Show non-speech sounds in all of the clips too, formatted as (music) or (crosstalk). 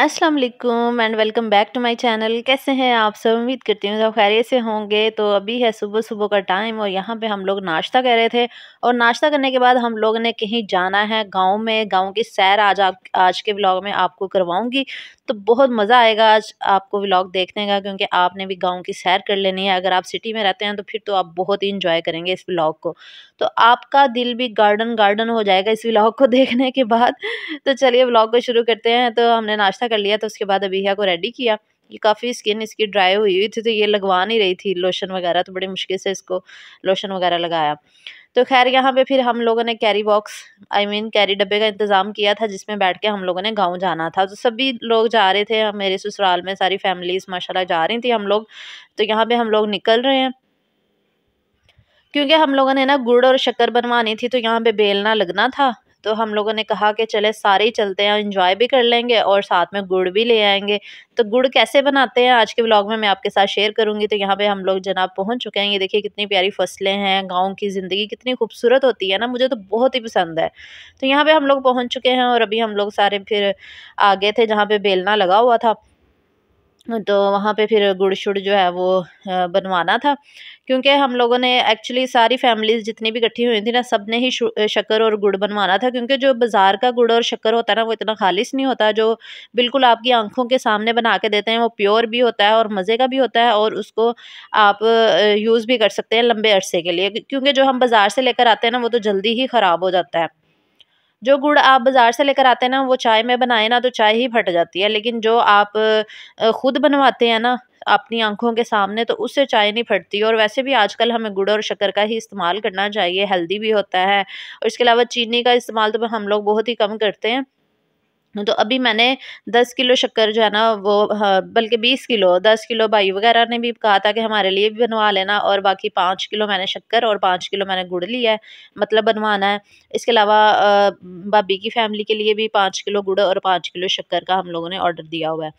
अस्सलाम वालेकुम and welcome back to my channel कैसे हैं आप सब उम्मीद करती हूँ सब खैरियत से होंगे तो अभी है सुबह सुबह का टाइम और यहाँ पे हम लोग नाश्ता कर रहे थे और नाश्ता करने के बाद हम लोग ने कहीं जाना है गांव में गांव की सैर आज आप आज के ब्लॉग में आपको करवाऊंगी तो बहुत मज़ा आएगा आज आपको व्लॉग देखने का क्योंकि आपने भी गांव की सैर कर लेनी है अगर आप सिटी में रहते हैं तो फिर तो आप बहुत ही इंजॉय करेंगे इस व्लॉग को तो आपका दिल भी गार्डन गार्डन हो जाएगा इस व्लॉग को (laughs) देखने के बाद तो चलिए व्लॉग को शुरू करते हैं तो हमने नाश्ता कर लिया तो उसके बाद अभिया को रेडी किया ये काफ़ी स्किन इसकी ड्राई हुई हुई थी तो ये लगवा नहीं रही थी लोशन वगैरह तो बड़ी मुश्किल से इसको लोशन वगैरह लगाया तो खैर यहाँ पे फिर हम लोगों ने carry box I mean carry डब्बे का इंतज़ाम किया था जिसमें बैठ के हम लोगों ने गांव जाना था तो सभी लोग जा रहे थे मेरे ससुराल में सारी फैमिलीज़ माशाल्लाह जा रही थी हम लोग तो यहाँ पे हम लोग निकल रहे हैं क्योंकि हम लोगों ने ना गुड़ और शक्कर बनवानी थी तो यहाँ पे बेलना लगना था तो हम लोगों ने कहा कि चले सारे ही चलते हैं इन्जॉय भी कर लेंगे और साथ में गुड़ भी ले आएंगे तो गुड़ कैसे बनाते हैं आज के ब्लॉग में मैं आपके साथ शेयर करूँगी तो यहाँ पर हम लोग जनाब पहुँच चुके हैं ये देखिए कितनी प्यारी फसलें हैं गाँव की ज़िंदगी कितनी खूबसूरत होती है ना मुझे तो बहुत ही पसंद है तो यहाँ पर हम लोग पहुँच चुके हैं और अभी हम लोग सारे फिर आगे थे जहाँ पर बेलना लगा हुआ था तो वहाँ पे फिर गुड़ शुड़ जो है वो बनवाना था क्योंकि हम लोगों ने एक्चुअली सारी फैमिलीज़ जितनी भी इकट्ठी हुई थी ना सब ने ही शक्कर और गुड़ बनवाना था क्योंकि जो बाज़ार का गुड़ और शक्कर होता है ना वो इतना खालिश नहीं होता जो बिल्कुल आपकी आंखों के सामने बना के देते हैं वो प्योर भी होता है और मज़े का भी होता है और उसको आप यूज़ भी कर सकते हैं लंबे अरसे के लिए क्योंकि जो हम बाज़ार से लेकर आते हैं ना वो तो जल्दी ही ख़राब हो जाता है जो गुड़ आप बाज़ार से लेकर आते हैं ना वो चाय में बनाए ना तो चाय ही फट जाती है लेकिन जो आप ख़ुद बनवाते हैं ना अपनी आंखों के सामने तो उससे चाय नहीं फटती और वैसे भी आजकल हमें गुड़ और शक्कर का ही इस्तेमाल करना चाहिए हेल्दी भी होता है और इसके अलावा चीनी का इस्तेमाल तो हम लोग बहुत ही कम करते हैं तो अभी मैंने दस किलो शक्कर जो है ना वो हाँ, बल्कि बीस किलो दस किलो भाई वगैरह ने भी कहा था कि हमारे लिए भी बनवा लेना और बाकी पाँच किलो मैंने शक्कर और पाँच किलो मैंने गुड़ लिया है मतलब बनवाना है इसके अलावा भाभी की फैमिली के लिए भी पाँच किलो गुड़ और पाँच किलो शक्कर का हम लोगों ने ऑर्डर दिया हुआ है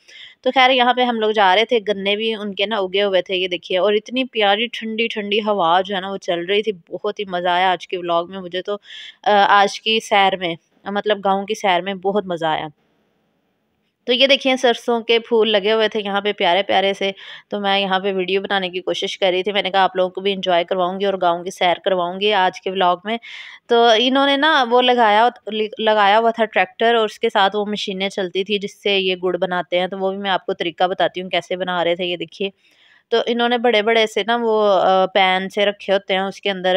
तो खैर यहाँ पर हम लोग जा रहे थे गन्ने भी उनके ना उगे हुए थे ये देखिए और इतनी प्यारी ठंडी ठंडी हवा जो है ना वो चल रही थी बहुत ही मज़ा आया आज के ब्लॉग में मुझे तो आज की सैर में मतलब गाँव की सैर में बहुत मज़ा आया तो ये देखिए सरसों के फूल लगे हुए थे यहाँ पे प्यारे प्यारे से तो मैं यहाँ पे वीडियो बनाने की कोशिश कर रही थी मैंने कहा आप लोगों को भी इंजॉय करवाऊंगी और गाँव की सैर करवाऊंगी आज के व्लॉग में तो इन्होंने ना वो लगाया लगाया हुआ था ट्रैक्टर और उसके साथ वो मशीनें चलती थी जिससे ये गुड़ बनाते हैं तो वो भी मैं आपको तरीका बताती हूँ कैसे बना रहे थे ये देखिए तो इन्होंने बड़े बड़े से ना वो पैन से रखे होते हैं उसके अंदर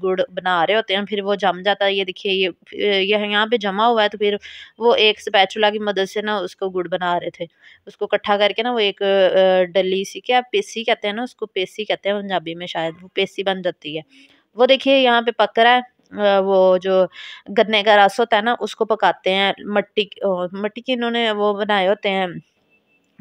गुड़ बना रहे होते हैं फिर वो जम जाता है ये देखिए ये यह यहाँ पे जमा हुआ है तो फिर वो एक स्पैचुला की मदद से ना उसको गुड़ बना रहे थे उसको इकट्ठा करके ना वो एक डली सी क्या पेसी कहते हैं ना उसको पेसी कहते हैं पंजाबी में शायद वो पेसी बन जाती है वो देखिए यहाँ पे पक रहा है वो जो गन्ने का रस होता है ना उसको पकाते हैं मट्टी मट्टी के इन्होंने वो बनाए होते हैं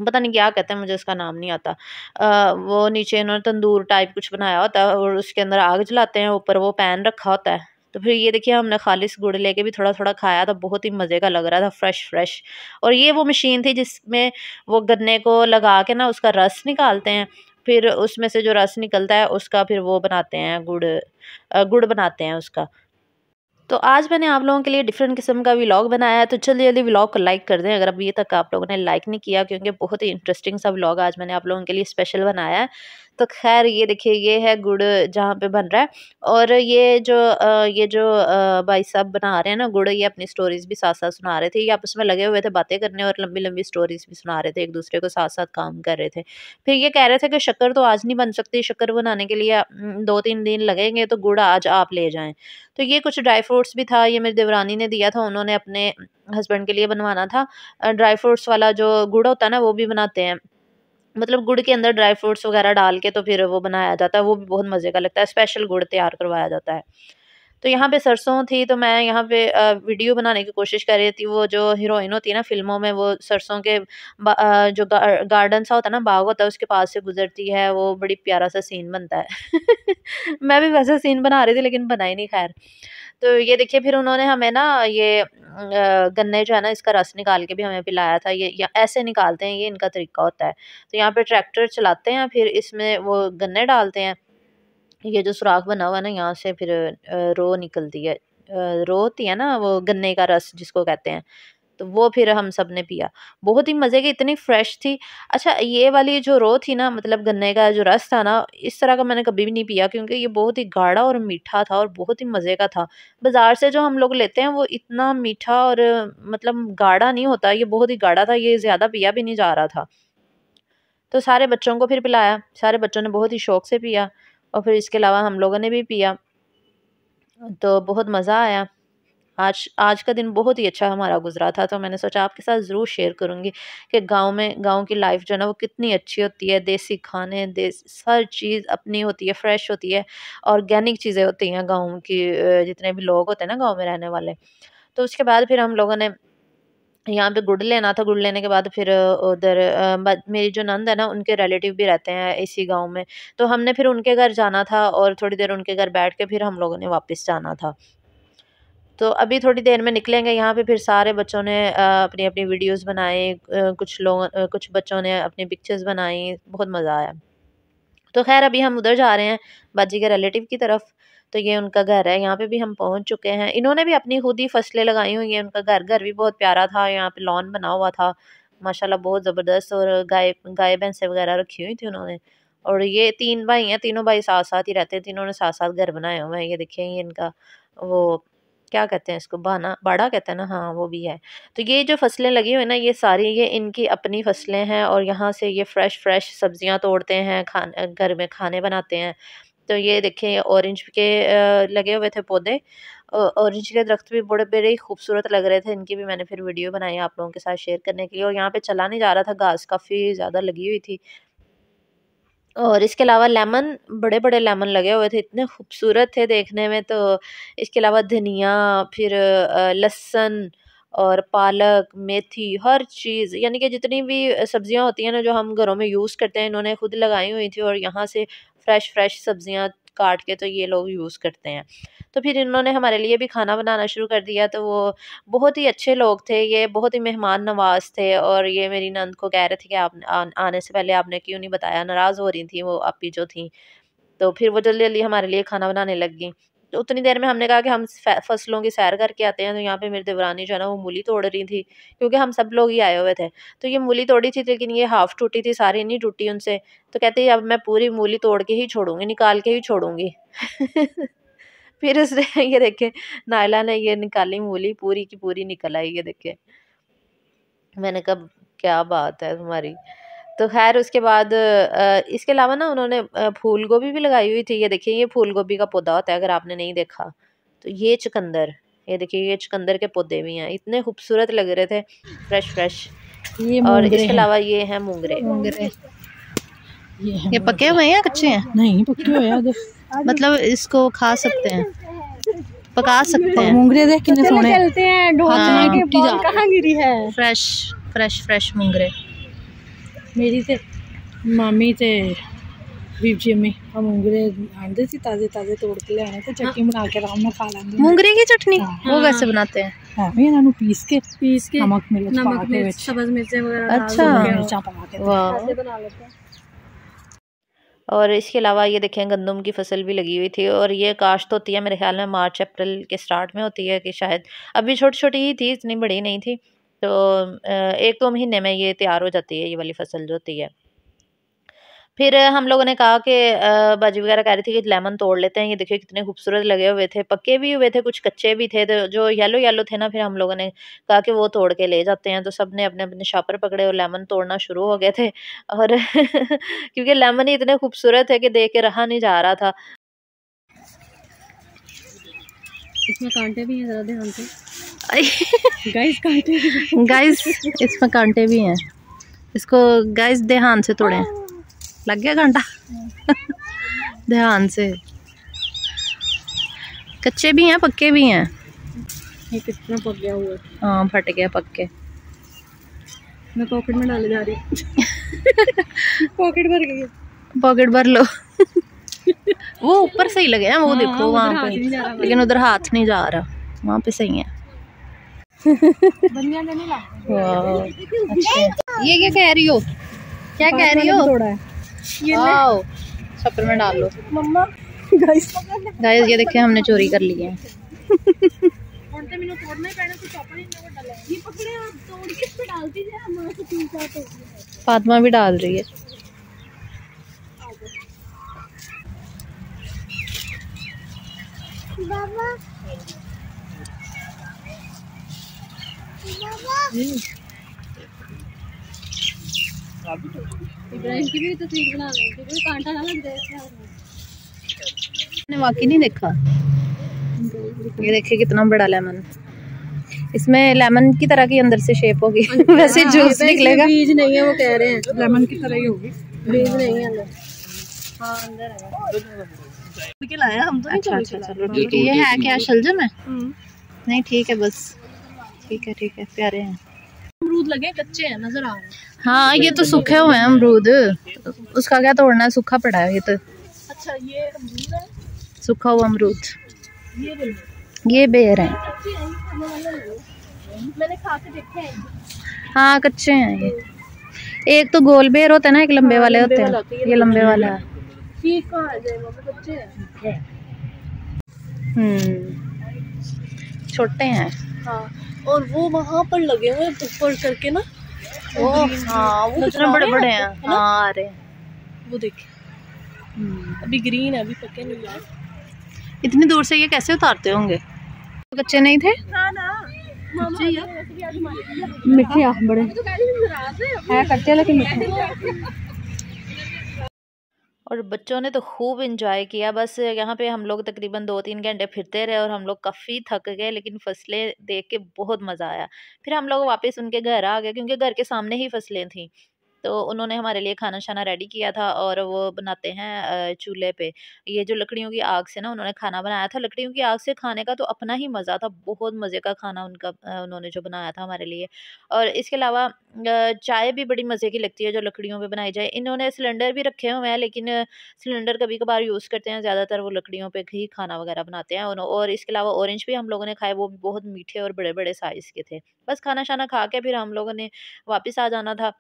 पता नहीं क्या कहते हैं मुझे इसका नाम नहीं आता आ, वो नीचे इन्होंने तंदूर टाइप कुछ बनाया होता है और उसके अंदर आग जलाते हैं ऊपर वो पैन रखा होता है तो फिर ये देखिए हमने खालिश गुड़ लेके भी थोड़ा थोड़ा खाया था बहुत ही मज़े का लग रहा था फ्रेश फ्रेश और ये वो मशीन थी जिसमें वो गन्ने को लगा के ना उसका रस निकालते हैं फिर उसमें से जो रस निकलता है उसका फिर वो बनाते हैं गुड़ गुड़ बनाते हैं उसका तो आज मैंने आप लोगों के लिए डिफरेंट किस्म का व्लॉग बनाया है तो जल्दी जल्दी व्लॉग को लाइक कर दें अगर अभी तक आप लोगों ने लाइक नहीं किया क्योंकि बहुत ही इंटरेस्टिंग सा व्लॉग आज मैंने आप लोगों के लिए स्पेशल बनाया है तो खैर ये देखिए ये है गुड़ जहाँ पे बन रहा है और ये जो ये जो भाई साहब बना रहे हैं ना गुड़ ये अपनी स्टोरीज भी साथ साथ सुना रहे थे ये आपस में लगे हुए थे बातें करने और लंबी लंबी स्टोरीज भी सुना रहे थे एक दूसरे को साथ साथ काम कर रहे थे फिर ये कह रहे थे कि शक्कर तो आज नहीं बन सकती शक्कर बनाने के लिए दो तीन दिन लगेंगे तो गुड़ आज आप ले जाएँ तो ये कुछ ड्राई फ्रूट्स भी था ये मेरी देवरानी ने दिया था उन्होंने अपने हस्बैंड के लिए बनवाना था ड्राई फ्रूट्स वाला जो गुड़ होता है ना वो भी बनाते हैं मतलब गुड़ के अंदर ड्राई फ्रूट्स वगैरह डाल के तो फिर वो बनाया जाता है वो भी बहुत मज़े का लगता है स्पेशल गुड़ तैयार करवाया जाता है तो यहाँ पे सरसों थी तो मैं यहाँ पे वीडियो बनाने की कोशिश कर रही थी वो जो हीरोइन होती है ना फिल्मों में वो सरसों के जो गार्डन सा होता है ना बाग होता है उसके पास से गुजरती है वो बड़ी प्यारा सा सीन बनता है (laughs) मैं भी वैसा सीन बना रही थी लेकिन बनाई नहीं खैर तो ये देखिए फिर उन्होंने हमें ना ये गन्ने जो है ना इसका रस निकाल के भी हमें पिलाया था ये ऐसे निकालते हैं ये इनका तरीका होता है तो यहाँ पे ट्रैक्टर चलाते हैं फिर इसमें वो गन्ने डालते हैं ये जो सुराख बना हुआ है ना यहाँ से फिर रो निकलती है रो होती है ना वो गन्ने का रस जिसको कहते हैं तो वो फिर हम सब ने पिया बहुत ही मज़े की इतनी फ्रेश थी अच्छा ये वाली जो रो थी ना मतलब गन्ने का जो रस था ना इस तरह का मैंने कभी भी नहीं पिया क्योंकि ये बहुत ही गाढ़ा और मीठा था और बहुत ही मज़े का था बाज़ार से जो हम लोग लेते हैं वो इतना मीठा और मतलब गाढ़ा नहीं होता ये बहुत ही गाढ़ा था ये ज़्यादा पिया भी नहीं जा रहा था तो सारे बच्चों को फिर पिलाया सारे बच्चों ने बहुत ही शौक से पिया और फिर इसके अलावा हम लोगों ने भी पिया तो बहुत मज़ा आया आज आज का दिन बहुत ही अच्छा हमारा गुजरा था तो मैंने सोचा आपके साथ ज़रूर शेयर करूँगी कि गांव में गांव की लाइफ जो है ना वो कितनी अच्छी होती है देसी खाने देसी हर चीज़ अपनी होती है फ्रेश होती है ऑर्गेनिक चीज़ें होती हैं गांव की जितने भी लोग होते हैं ना गांव में रहने वाले तो उसके बाद फिर हम लोगों ने यहाँ पे गुड़ लेना था गुड़ लेने के बाद फिर उधर मेरी जो नंद है ना उनके रिलेटिव भी रहते हैं इसी गांव में तो हमने फिर उनके घर जाना था और थोड़ी देर उनके घर बैठ के फिर हम लोगों ने वापस जाना था तो अभी थोड़ी देर में निकलेंगे यहाँ पे फिर सारे बच्चों ने अपनी अपनी वीडियोज़ बनाए कुछ लोग कुछ बच्चों ने अपनी पिक्चर्स बनाई बहुत मज़ा आया तो खैर अभी हम उधर जा रहे हैं बाजी के रिलेटिव की तरफ तो ये उनका घर है यहाँ पे भी हम पहुँच चुके हैं इन्होंने भी अपनी खुद ही फसलें लगाई हुई हैं उनका घर घर भी बहुत प्यारा था यहाँ पे लॉन बना हुआ था माशाल्लाह बहुत ज़बरदस्त और गाय गाय भैंसें वगैरह रखी हुई थी उन्होंने और ये तीन भाई हैं तीनों भाई साथ साथ ही रहते हैं तीनों ने साथ साथ घर बनाए हुए हैं ये देखिए ये इनका वो क्या कहते हैं इसको बाना बाड़ा कहते हैं ना हाँ वो भी है तो ये जो फसलें लगी हुई ना ये सारी ये इनकी अपनी फसलें हैं और यहाँ से ये फ़्रेश फ़्रेश सब्ज़ियाँ तोड़ते हैं खान घर में खाने बनाते हैं तो ये देखें ऑरेंज के लगे हुए थे पौधे ऑरेंज के दरख्त भी बड़े बड़े ही खूबसूरत लग रहे थे इनकी भी मैंने फिर वीडियो बनाई आप लोगों के साथ शेयर करने के लिए और यहाँ पे चला नहीं जा रहा था घास काफ़ी ज़्यादा लगी हुई थी और इसके अलावा लेमन बड़े बड़े लेमन लगे हुए थे इतने खूबसूरत थे देखने में तो इसके अलावा धनिया फिर लहसन और पालक मेथी हर चीज़ यानी कि जितनी भी सब्ज़ियां होती हैं ना जो हम घरों में यूज़ करते हैं इन्होंने खुद लगाई हुई थी और यहाँ से फ्रेश फ्रेश सब्जियां काट के तो ये लोग यूज़ करते हैं तो फिर इन्होंने हमारे लिए भी खाना बनाना शुरू कर दिया तो वो बहुत ही अच्छे लोग थे ये बहुत ही मेहमान नवाज थे और ये मेरी नंद को कह रहे थे कि आप आने से पहले आपने क्यों नहीं बताया नाराज़ हो रही थी वो आपकी जो थी तो फिर वो जल्दी जल्दी हमारे लिए खाना बनाने लग गई उतनी देर में हमने कहा कि हम फसलों की सैर करके आते हैं तो यहाँ पे मेरी देवरानी जो है ना वो मूली तोड़ रही थी क्योंकि हम सब लोग ही आए हुए थे तो ये मूली तोड़ी थी लेकिन ये हाफ़ टूटी थी सारी नहीं टूटी उनसे तो कहती अब मैं पूरी मूली तोड़ के ही छोड़ूंगी निकाल के ही छोड़ूंगी (laughs) फिर उसने (laughs) ये देखे नायला ने ये निकाली मूली पूरी की पूरी निकल आई ये देखे मैंने कहा क्या बात है तुम्हारी तो खैर उसके बाद इसके अलावा ना उन्होंने फूल गोभी भी लगाई हुई थी ये देखिए ये फूल गोभी का पौधा होता है अगर आपने नहीं देखा तो ये चुकंदर ये देखिए ये चुकंदर के पौधे भी हैं इतने खूबसूरत लग रहे थे फ्रेश फ्रेश ये और इसके अलावा ये है मूंगरे ये, पके हुए हैं या कच्चे हैं नहीं पके हुए हैं मतलब इसको खा सकते हैं पका सकते हैं मुंगरे देख कितने सोने चलते हैं हाँ, के कहां गिरी है फ्रेश फ्रेश फ्रेश मुंगरे मेरी ਤੇ मामी ਤੇ ताजे हाँ। मुंगरे की चटनी हाँ। वो कैसे बनाते हैं हाँ, ਵੀ ਇਹਨਾਂ पीस के नमक नमक मिर्च मिर्च, वगैरह अच्छा। वाह बना और इसके अलावा ये देखें गंदम की फसल भी लगी हुई थी और ये काश्त होती है मेरे ख्याल में मार्च अप्रैल के स्टार्ट में होती है कि शायद अभी छोटी छोटी ही थी इतनी बड़ी नहीं थी तो एक दो महीने में ये तैयार हो जाती है ये वाली फसल जो होती है फिर हम लोगों ने कहा कि बाजी वगैरह कह रही थी कि लेमन तोड़ लेते हैं ये देखिए कितने खूबसूरत लगे हुए थे पक्के भी हुए थे कुछ कच्चे भी थे तो जो येलो येलो थे ना फिर हम लोगों ने कहा कि वो तोड़ के ले जाते हैं तो सब ने अपने अपने शापर पकड़े और लेमन तोड़ना शुरू हो गए थे और (laughs) क्योंकि लेमन ही इतने खूबसूरत है कि देख के रहा नहीं जा रहा था इसमें कांटे भी हैं ज़्यादा ध्यान से गाइस कांटे गाइस इसमें कांटे भी हैं इसको गाइस देहान से तोड़े लग गया कांटा ध्यान से कच्चे भी हैं पक्के भी हैं ये कितना पक गया हुआ हाँ फट गया पक्के मैं पॉकेट में डाले जा रही पॉकेट (laughs) भर गई पॉकेट भर लो वो ऊपर सही लगे हैं वो हाँ, देखो वहाँ पे लेकिन उधर हाथ नहीं जा रहा वहाँ पे सही है हाँ। ये क्या कह रही हो क्या कह रही हो थोड़ा छप्पर में डाल लो गाइस गाइस ये देखिए हमने चोरी कर ली है तो तो फातिमा भी डाल रही है बाबा मैंने वाकई नहीं देखा ये देखिए कितना बड़ा लेमन इसमें लेमन की तरह की अंदर से शेप होगी हाँ, वैसे जूस तो निकलेगा बीज नहीं है वो कह रहे हैं लेमन की तरह ही होगी बीज नहीं है अंदर हाँ अंदर है लाया हम तो अच्छा अच्छा, अच्छा, अच्छा, अच्छा ये है क्या शलजम है हम्म। नहीं ठीक है बस ठीक है ठीक है प्यारे हैं अमरूद लगे कच्चे हैं नजर आ रहे हैं हाँ ये तो सूखे हुए हैं अमरूद उसका क्या तोड़ना है सूखा पड़ा है ये तो अच्छा ये है सूखा हुआ अमरूद ये ये बेर है हाँ कच्चे हैं ये एक तो गोल बेर होते हैं ना एक लंबे हाँ, वाले होते हैं ये लंबे वाला है हम्म छोटे हैं हाँ और वो वहाँ पर लगे हुए ऊपर करके ना वो हाँ वो कितने बड़े बड़े हैं हाँ, अरे वो देखे हम्म। अभी ग्रीन है अभी पके नहीं है इतनी दूर से ये कैसे उतारते होंगे बच्चे नहीं थे मिठे हाँ, बड़े तो हैं करते लेकिन (laughs) (laughs) और बच्चों ने तो खूब इंजॉय किया बस यहाँ पे हम लोग तकरीबन दो तीन घंटे फिरते रहे और हम लोग काफ़ी थक गए लेकिन फसलें देख के बहुत मज़ा आया फिर हम लोग वापस उनके घर आ गए क्योंकि घर के सामने ही फसलें थीं तो उन्होंने हमारे लिए खाना शाना रेडी किया था और वो बनाते हैं चूल्हे पे ये जो लकड़ियों की आग से ना उन्होंने खाना बनाया था लकड़ियों की आग से खाने का तो अपना ही मज़ा था बहुत मज़े का खाना उनका उन्होंने जो बनाया था हमारे लिए और इसके अलावा चाय भी बड़ी मज़े की लगती है जो लकड़ियों पर बनाई जाए इन्होंने सिलेंडर भी रखे हुए हैं लेकिन सिलेंडर कभी कभार यूज़ करते हैं ज़्यादातर वो लकड़ियों पर ही खाना वगैरह बनाते हैं और इसके अलावा ऑरेंज भी हम लोगों ने खाए वो भी बहुत मीठे और बड़े बड़े साइज़ के थे बस खाना शाना खा के फिर हम लोगों ने वापस आ जाना था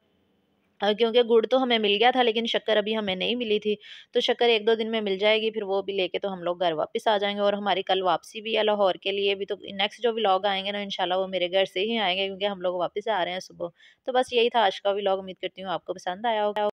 क्योंकि गुड़ तो हमें मिल गया था लेकिन शक्कर अभी हमें नहीं मिली थी तो शक्कर एक दो दिन में मिल जाएगी फिर वो भी लेके तो हम लोग घर वापस आ जाएंगे और हमारी कल वापसी भी है लाहौर के लिए भी तो नेक्स्ट जो व्लॉग आएंगे ना इनशाला वो मेरे घर से ही आएंगे क्योंकि हम लोग वापस आ रहे हैं सुबह तो बस यही था आज का व्लॉग उम्मीद करती हूँ आपको पसंद आया होगा